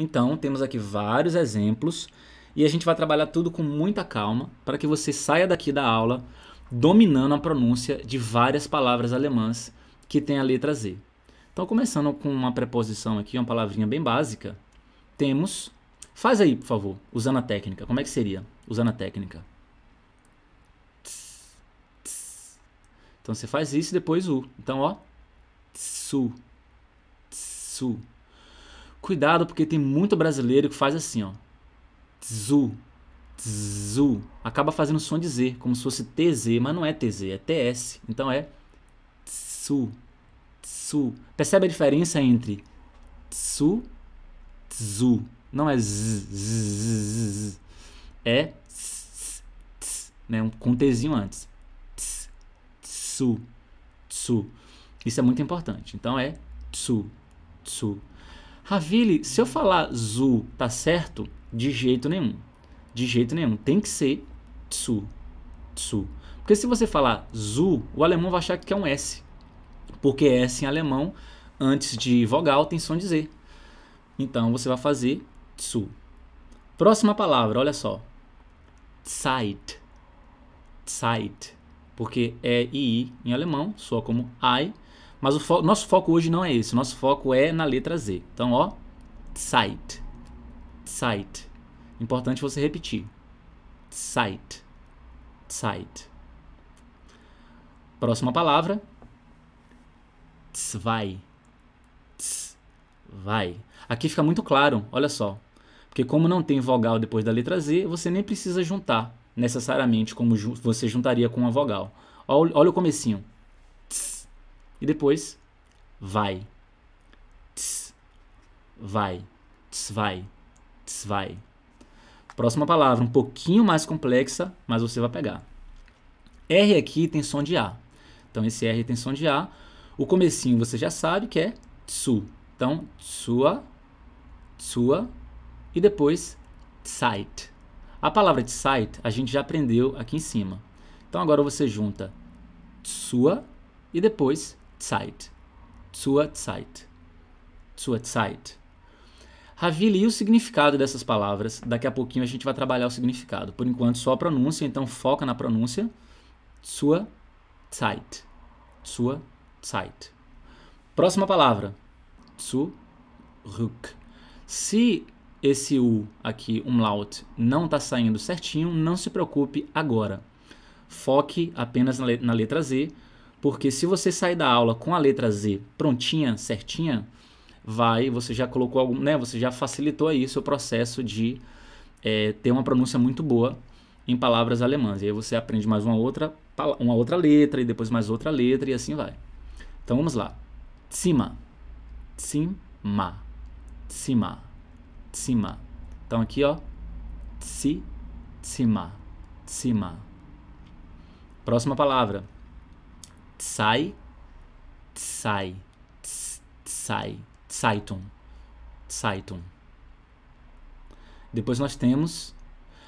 Então, temos aqui vários exemplos e a gente vai trabalhar tudo com muita calma para que você saia daqui da aula dominando a pronúncia de várias palavras alemãs que tem a letra Z. Então, começando com uma preposição aqui, uma palavrinha bem básica, temos. Faz aí, por favor, usando a técnica. Como é que seria usando a técnica? Então, você faz isso e depois o. Então, ó. Tsu. Tsu. Cuidado, porque tem muito brasileiro que faz assim, ó. Tzu. Tzu. Acaba fazendo som de Z, como se fosse TZ, mas não é TZ, é TS. Então é Tsu. Tsu. Percebe a diferença entre Tsu, Tzu. Não é Z, z, z, É tz, tz, né? um, com Tzinho antes. Tz, tsu. Tsu. Isso é muito importante. Então é Tsu. Tsu. Ravili, se eu falar zu, tá certo? De jeito nenhum. De jeito nenhum. Tem que ser tsu. Tsu. Porque se você falar zu, o alemão vai achar que é um S. Porque é S em alemão, antes de vogal, tem som de Z. Então você vai fazer tsu. Próxima palavra, olha só. Zeit. Zeit. Porque é I em alemão, soa como I mas o fo nosso foco hoje não é esse. Nosso foco é na letra Z. Então, ó, site. Site. Importante você repetir. Site. Site. Próxima palavra. vai Vai. Aqui fica muito claro, olha só. Porque como não tem vogal depois da letra Z, você nem precisa juntar necessariamente como ju você juntaria com uma vogal. Olha, olha o comecinho. E depois, vai. Tz, vai. Tz, vai. Tz, vai. Próxima palavra, um pouquinho mais complexa, mas você vai pegar. R aqui tem som de A. Então, esse R tem som de A. O comecinho você já sabe que é tsu. Então, tsua, tsua e depois tsait. A palavra tsait a gente já aprendeu aqui em cima. Então, agora você junta tsua e depois Zeit. Zur Zeit. Zur Zeit. Ravi e o significado dessas palavras? Daqui a pouquinho a gente vai trabalhar o significado. Por enquanto, só a pronúncia, então foca na pronúncia. Sua Zeit. sua Zeit. Próxima palavra. Zurück. Se esse U aqui, umlaut, não está saindo certinho, não se preocupe agora. Foque apenas na letra Z porque se você sair da aula com a letra Z prontinha, certinha, vai, você já colocou algum, né? Você já facilitou aí o seu processo de é, ter uma pronúncia muito boa em palavras alemãs. E aí você aprende mais uma outra, uma outra letra e depois mais outra letra e assim vai. Então vamos lá. Cima. Cima. Cima. Cima. Então aqui, ó. cima. Cima. Próxima palavra. Tsai, Tsai, Tsai, Tsaiton, Tsaiton. Depois nós temos,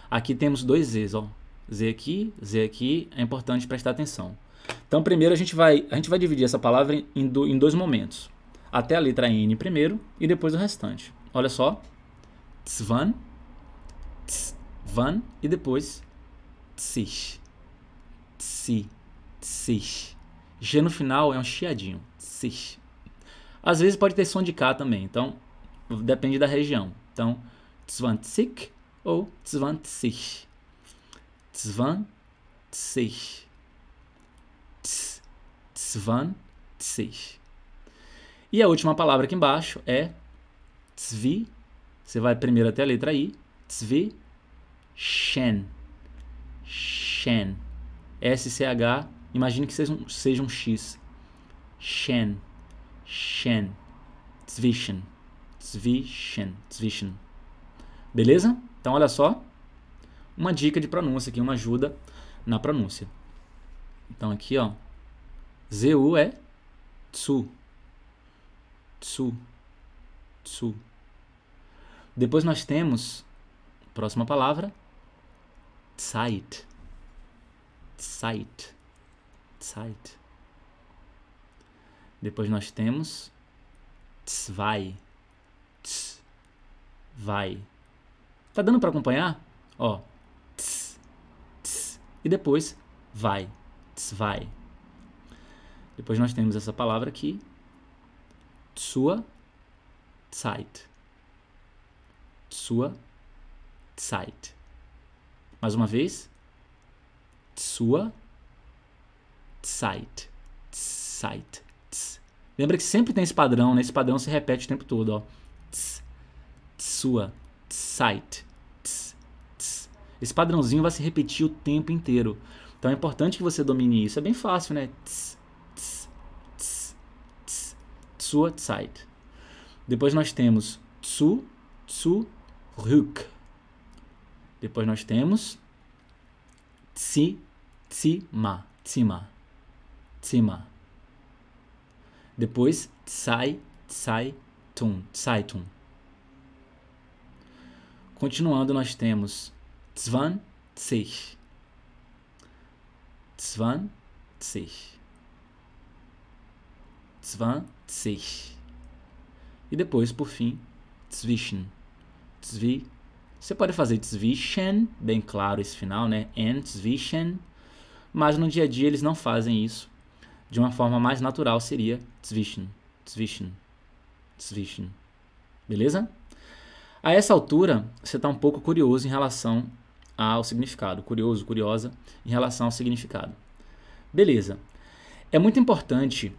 aqui temos dois Zs, ó. Z aqui, Z aqui, é importante prestar atenção. Então primeiro a gente vai, a gente vai dividir essa palavra em, do, em dois momentos. Até a letra N primeiro e depois o restante. Olha só. Tsvan, Tsvan e depois Tsish, Tsi, Tsish. G no final é um chiadinho. Cis. Às vezes pode ter som de K também, então depende da região. Então, Zwanzig ou Zwanzig. Zwanzig. Zwanzig. E a última palavra aqui embaixo é Zvi. Você vai primeiro até a letra I. Zvi. Shen. Shen. S-C-H. Imagine que seja um, seja um X. Shen. Shen. Zwischen. Zwischen. Zwischen. Beleza? Então, olha só. Uma dica de pronúncia aqui, uma ajuda na pronúncia. Então, aqui, ó. ZU é Tsu. Tsu. Tsu. Depois nós temos, próxima palavra, Zeit. Zeit. Zeit. Depois nós temos zwei. Tz, vai. Tá dando para acompanhar? Ó. Tz, tz, e depois vai. Zwei. Depois nós temos essa palavra aqui. Sua Zeit. Sua Zeit. Mais uma vez. Sua tsait, tsait, ts. Lembra que sempre tem esse padrão, né? Esse padrão se repete o tempo todo, ó. Ts, tsua, tsait, ts, Esse padrãozinho vai se repetir o tempo inteiro. Então é importante que você domine isso. É bem fácil, né? Ts, ts, tsua, tsait. Depois nós temos tsu, tsu, ruk. Depois nós temos tsi, tsima, tsima tsima. Depois, tsai, tsai, tun, tsai, tun. Continuando, nós temos zwan, tsich. Zwan, tsich. Zwan, tsich. E depois, por fim, zwischen. Zwi. Você pode fazer zwischen, bem claro esse final, né? And zwischen. Mas no dia a dia eles não fazem isso de uma forma mais natural seria zwischen, zwischen, zwischen. Beleza? A essa altura, você está um pouco curioso em relação ao significado, curioso, curiosa em relação ao significado. Beleza. É muito importante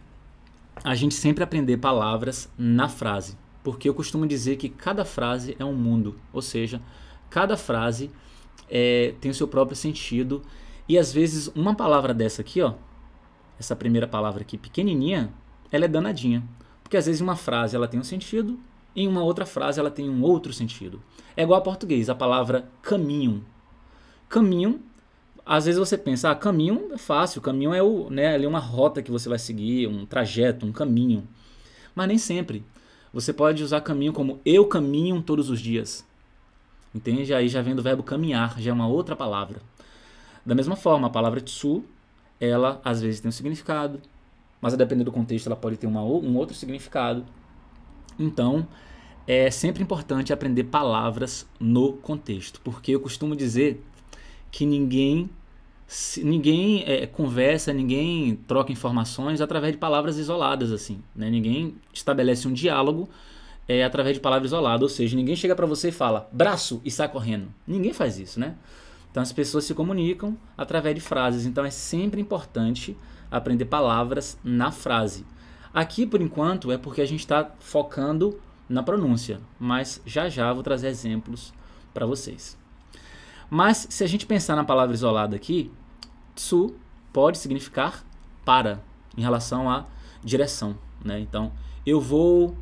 a gente sempre aprender palavras na frase, porque eu costumo dizer que cada frase é um mundo, ou seja, cada frase é, tem o seu próprio sentido e às vezes uma palavra dessa aqui, ó, essa primeira palavra aqui, pequenininha, ela é danadinha. Porque às vezes uma frase ela tem um sentido, em uma outra frase ela tem um outro sentido. É igual ao português, a palavra caminho. Caminho, às vezes você pensa, ah, caminho é fácil, caminho é o, né, ali uma rota que você vai seguir, um trajeto, um caminho. Mas nem sempre. Você pode usar caminho como eu caminho todos os dias. Entende? Aí já vem do verbo caminhar, já é uma outra palavra. Da mesma forma, a palavra tsu ela às vezes tem um significado, mas a depender do contexto ela pode ter uma, um outro significado. Então, é sempre importante aprender palavras no contexto, porque eu costumo dizer que ninguém ninguém é, conversa, ninguém troca informações através de palavras isoladas assim, né? Ninguém estabelece um diálogo é, através de palavras isoladas, ou seja, ninguém chega para você e fala braço e sai correndo. Ninguém faz isso, né? Então as pessoas se comunicam através de frases. Então é sempre importante aprender palavras na frase. Aqui, por enquanto, é porque a gente está focando na pronúncia, mas já já vou trazer exemplos para vocês. Mas se a gente pensar na palavra isolada aqui, tsu pode significar para, em relação à direção. Né? Então, eu vou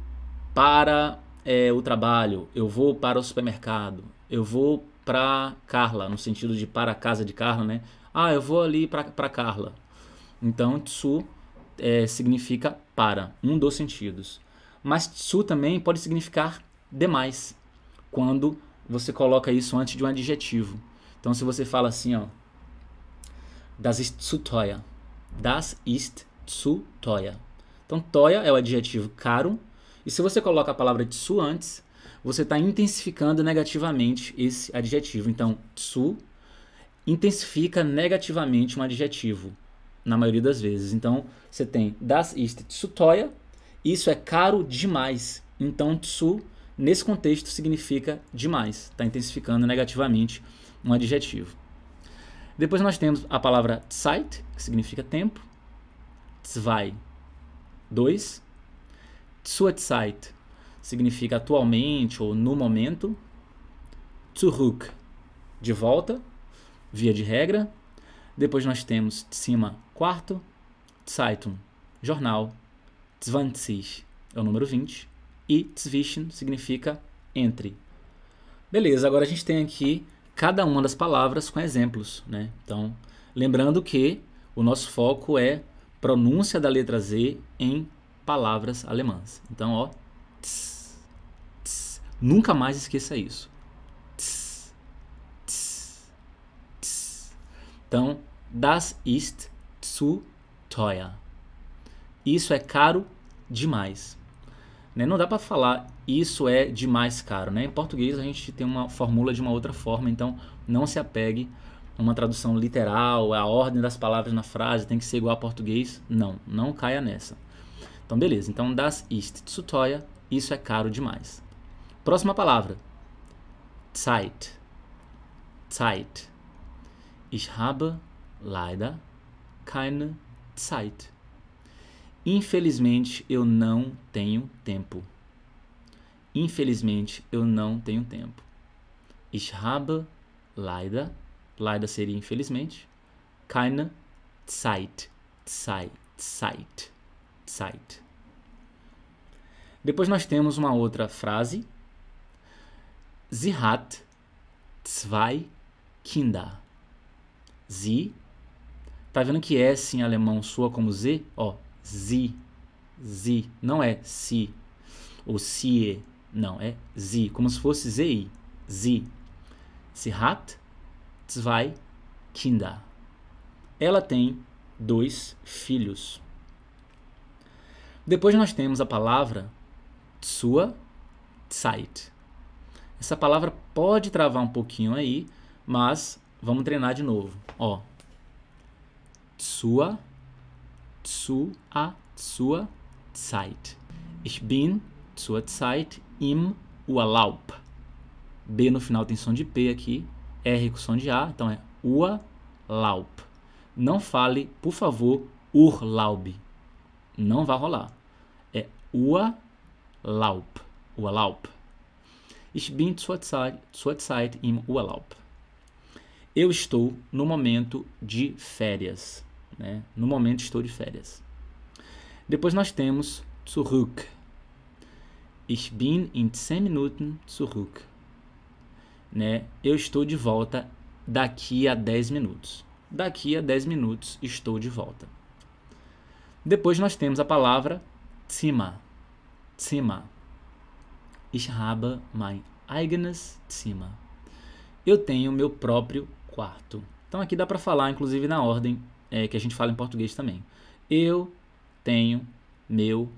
para é, o trabalho, eu vou para o supermercado, eu vou para Carla, no sentido de para a casa de Carla, né? Ah, eu vou ali para Carla. Então, tsu é, significa para, um dos sentidos. Mas tsu também pode significar demais, quando você coloca isso antes de um adjetivo. Então, se você fala assim, ó, das ist toya. das ist toya. Então, toya é o adjetivo caro, e se você coloca a palavra tsu antes, você está intensificando negativamente esse adjetivo. Então, tsu intensifica negativamente um adjetivo, na maioria das vezes. Então, você tem das ist tsutoya, isso é caro demais. Então, tsu, nesse contexto, significa demais. Está intensificando negativamente um adjetivo. Depois nós temos a palavra Zeit, que significa tempo. Zwei, dois. Zur Zeit, significa atualmente ou no momento. Zurück, de volta, via de regra. Depois nós temos cima, quarto. Zeitung, jornal. Zwanzig é o número 20. E zwischen significa entre. Beleza, agora a gente tem aqui cada uma das palavras com exemplos. Né? Então, lembrando que o nosso foco é pronúncia da letra Z em palavras alemãs. Então, ó, Tss, tss. Nunca mais esqueça isso. Tss, então, das ist zu teuer. Isso é caro demais. Né? Não dá para falar isso é demais caro. Né? Em português a gente tem uma fórmula de uma outra forma, então não se apegue a uma tradução literal, a ordem das palavras na frase tem que ser igual a português. Não, não caia nessa. Então beleza, então das ist zu teuer isso é caro demais. Próxima palavra. Zeit. Zeit. Ich habe leider keine Zeit. Infelizmente eu não tenho tempo. Infelizmente eu não tenho tempo. Ich habe leider, leider seria infelizmente, keine Zeit, Zeit, Zeit, Zeit. Depois nós temos uma outra frase. Sie hat zwei Kinder. Sie. Tá vendo que S em alemão soa como Z? Ó, sie. Sie. Não é si. Ou sie. É, não, é sie. Como se fosse ZI. Sie. Sie hat zwei Kinder. Ela tem dois filhos. Depois nós temos a palavra sua Zeit. Essa palavra pode travar um pouquinho aí, mas vamos treinar de novo. Ó. Sua sua, sua Zeit. Ich bin zur Zeit im Urlaub. B no final tem som de P aqui, R com som de A, então é Urlaub. Não fale, por favor, Urlaub. Não vai rolar. É Urlaub. Laup. Urlaub. Ich bin zurzeit, zurzeit im Urlaub. Eu estou no momento de férias. Né? No momento estou de férias. Depois nós temos zurück. Ich bin in 10 Minuten zurück. Né? Eu estou de volta daqui a 10 minutos. Daqui a 10 minutos estou de volta. Depois nós temos a palavra Zimmer. Zimmer. Ich habe mein eigenes Zimmer. Eu tenho meu próprio quarto. Então aqui dá para falar, inclusive, na ordem é, que a gente fala em português também. Eu tenho meu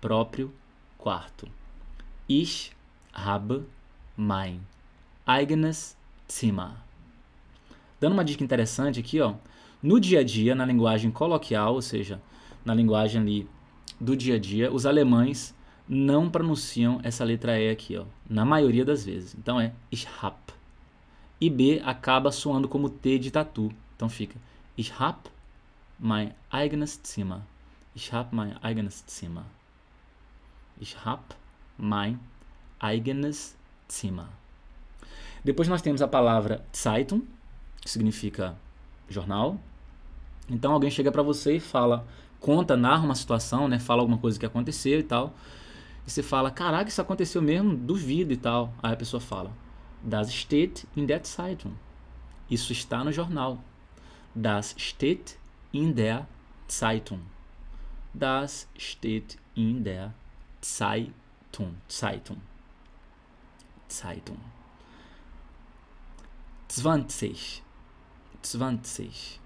próprio quarto. Ich habe mein eigenes Zimmer. Dando uma dica interessante aqui, ó. No dia a dia, na linguagem coloquial, ou seja, na linguagem ali do dia a dia, os alemães não pronunciam essa letra E aqui, ó, na maioria das vezes. Então é ishap. E B acaba soando como T de tatu. Então fica Ich hab mein eigenes Zimmer. Ich hab mein eigenes Zimmer. Ich hab mein eigenes Zimmer. Depois nós temos a palavra Zeitung, que significa jornal. Então alguém chega para você e fala, conta, narra uma situação, né? Fala alguma coisa que aconteceu e tal. E você fala, caraca, isso aconteceu mesmo? Duvido e tal. Aí a pessoa fala, das steht in der Zeitung. Isso está no jornal. Das steht in der Zeitung. Das steht in der Zeitung. Zeitung. Zeitung. 20. 20.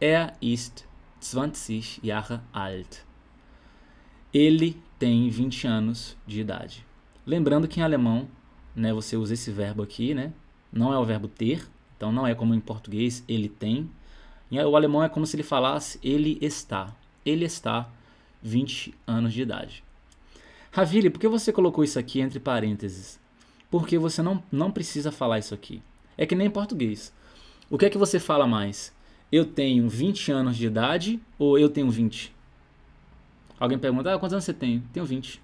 Er ist 20 Jahre alt. Ele tem 20 anos de idade. Lembrando que em alemão, né, você usa esse verbo aqui, né? Não é o verbo ter, então não é como em português ele tem. o alemão é como se ele falasse ele está. Ele está 20 anos de idade. Ravile, por que você colocou isso aqui entre parênteses? Porque você não, não precisa falar isso aqui. É que nem em português. O que é que você fala mais? Eu tenho 20 anos de idade ou eu tenho 20? Alguém pergunta, ah, quantos anos você tem? Tenho 20.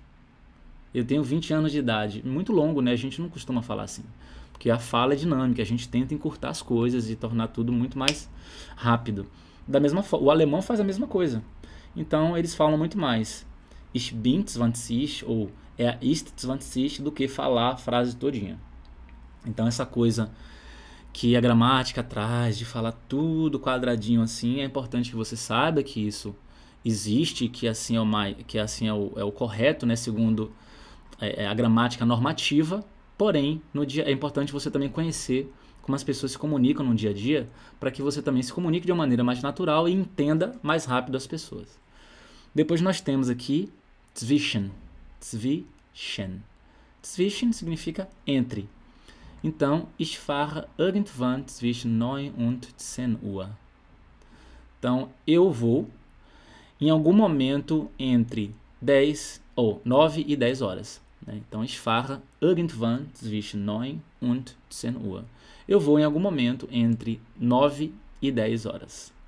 Eu tenho 20 anos de idade. Muito longo, né? A gente não costuma falar assim. Porque a fala é dinâmica, a gente tenta encurtar as coisas e tornar tudo muito mais rápido. Da mesma O alemão faz a mesma coisa. Então eles falam muito mais. Ich bin 20 ou é ist 20 do que falar a frase todinha. Então essa coisa que a gramática traz de falar tudo quadradinho assim, é importante que você saiba que isso existe, que assim é o, mais, que assim é o, é o correto, né, segundo é, é, a gramática normativa. Porém, no dia, é importante você também conhecer como as pessoas se comunicam no dia a dia, para que você também se comunique de uma maneira mais natural e entenda mais rápido as pessoas. Depois nós temos aqui zwischen. Zwischen. Zwischen significa entre. Então, ich fahre irgendwann zwischen 9 und 10 Uhr. Então, eu vou em algum momento entre 10 ou 9 e 10 horas. Né? Então, ich fahre irgendwann zwischen 9 und 10 Uhr. Eu vou em algum momento entre 9 e 10 horas.